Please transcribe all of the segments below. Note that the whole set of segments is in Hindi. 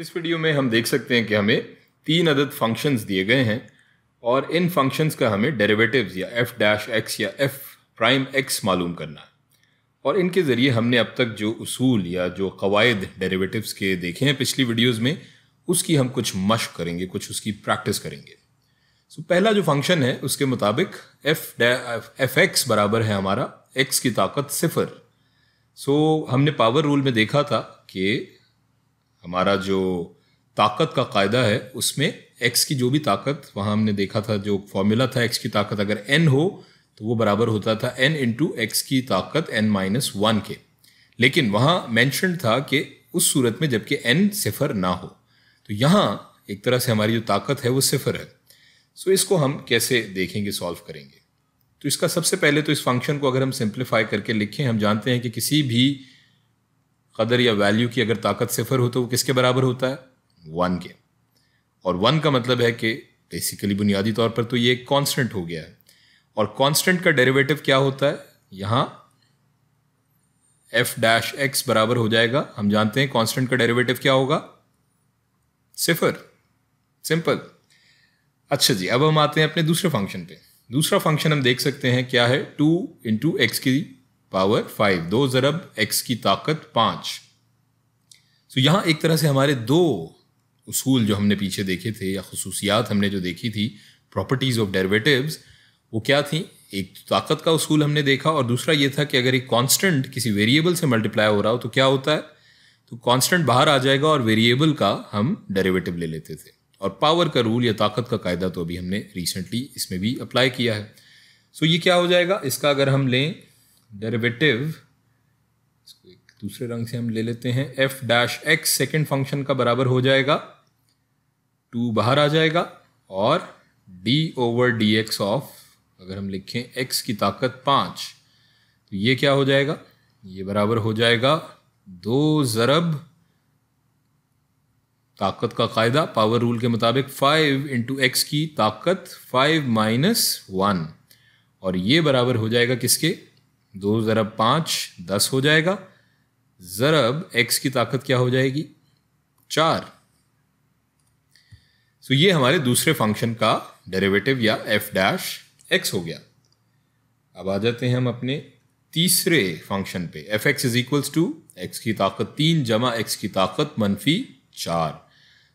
इस वीडियो में हम देख सकते हैं कि हमें तीन अदद फंक्शंस दिए गए हैं और इन फंक्शंस का हमें डेरिवेटिव्स या एफ डैश एक्स या एफ प्राइम एक्स मालूम करना है और इनके ज़रिए हमने अब तक जो उसूल या जो कवायद डेरिवेटिव्स के देखे हैं पिछली वीडियोस में उसकी हम कुछ मश्क करेंगे कुछ उसकी प्रैक्टिस करेंगे सो so, पहला जो फंक्शन है उसके मुताबिक एफ एफ एक्स बराबर है हमारा एक्स की ताकत सिफर सो so, हमने पावर रूल में देखा था कि हमारा जो ताकत का कायदा है उसमें एक्स की जो भी ताकत वहाँ हमने देखा था जो फॉर्मूला था एक्स की ताकत अगर एन हो तो वो बराबर होता था एन इंटू एक्स की ताकत एन माइनस वन के लेकिन वहाँ मैंशन था कि उस सूरत में जबकि एन सिफर ना हो तो यहाँ एक तरह से हमारी जो ताकत है वो सिफर है सो so, इसको हम कैसे देखेंगे सॉल्व करेंगे तो इसका सबसे पहले तो इस फंक्शन को अगर हम सिंप्लीफाई करके लिखें हम जानते हैं कि किसी भी कदर या वैल्यू की अगर ताकत सिफर हो तो वो किसके बराबर होता है वन के और वन का मतलब है कि बेसिकली बुनियादी तौर पर तो ये कांस्टेंट हो गया है और कांस्टेंट का डेरिवेटिव क्या होता है यहाँ एफ डैश एक्स बराबर हो जाएगा हम जानते हैं कांस्टेंट का डेरिवेटिव क्या होगा सिफर सिंपल अच्छा जी अब हम आते हैं अपने दूसरे फंक्शन पे दूसरा फंक्शन हम देख सकते हैं क्या है टू इंटू एक्स की पावर फाइव दो ज़रब एक्स की ताकत पाँच सो so, यहाँ एक तरह से हमारे दो उसूल जो हमने पीछे देखे थे या खसूसियात हमने जो देखी थी प्रॉपर्टीज़ ऑफ डेरिवेटिव्स वो क्या थी एक ताकत का उसूल हमने देखा और दूसरा ये था कि अगर एक कांस्टेंट किसी वेरिएबल से मल्टीप्लाई हो रहा हो तो क्या होता है तो कांस्टेंट बाहर आ जाएगा और वेरिएबल का हम डेरिवेटिव ले लेते थे और पावर का रूल या ताकत का कायदा तो अभी हमने रिसेंटली इसमें भी अप्लाई किया है सो so, ये क्या हो जाएगा इसका अगर हम लें डेरिवेटिव इसको एक दूसरे रंग से हम ले लेते हैं F dash X second function का बराबर हो जाएगा टू बाहर आ जाएगा और D over D X of अगर हम लिखें एक्स की ताकत पाँच तो ये क्या हो जाएगा ये बराबर हो जाएगा दो ज़रब ताकत का कायदा पावर रूल के मुताबिक फाइव इंटू एक्स की ताकत फाइव माइनस वन और ये बराबर हो जाएगा किसके दो ज़रब पाँच दस हो जाएगा ज़रब एक्स की ताकत क्या हो जाएगी चार सो so ये हमारे दूसरे फंक्शन का डेरिवेटिव या एफ डैश एक्स हो गया अब आ जाते हैं हम अपने तीसरे फंक्शन पे F X is equals to X की ताकत तीन जमा एक्स की ताकत मनफी चार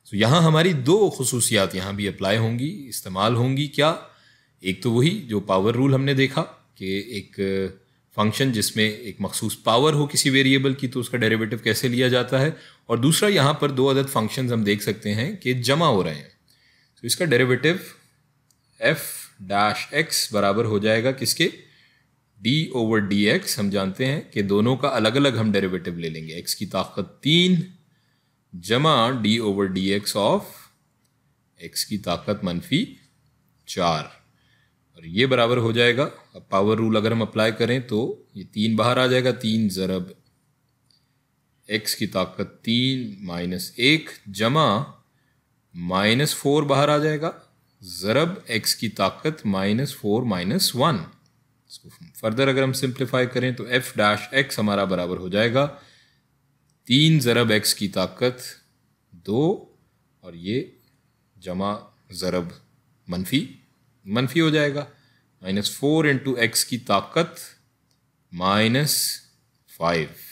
सो so यहाँ हमारी दो खसूसियात यहाँ भी अप्लाई होंगी इस्तेमाल होंगी क्या एक तो वही जो पावर रूल हमने देखा कि एक फंक्शन जिसमें एक मखसूस पावर हो किसी वेरिएबल की तो उसका डेरिवेटिव कैसे लिया जाता है और दूसरा यहाँ पर दो अदद फंक्शन हम देख सकते हैं कि जमा हो रहे हैं तो इसका डेरिवेटिव एफ डैश एक्स बराबर हो जाएगा किसके डी ओवर डी एक्स हम जानते हैं कि दोनों का अलग अलग हम डेरिवेटिव ले लेंगे एक्स की ताकत तीन जमा D over D X of X की ताकत मनफी चार और ये बराबर हो जाएगा अब पावर रूल अगर हम अप्लाई करें तो ये तीन बाहर आ जाएगा तीन ज़रब एक्स की ताकत तीन माइनस एक जमा माइनस फोर बाहर आ जाएगा ज़रब एक्स की ताकत माइनस फोर माइनस वन इसको फर्दर अगर हम सिंप्लीफाई करें तो एफ डैश एक्स हमारा बराबर हो जाएगा तीन ज़रब एक्स की ताकत दो और ये जमा ज़रब मनफी मनफी हो जाएगा माइनस फोर इंटू एक्स की ताकत माइनस फाइव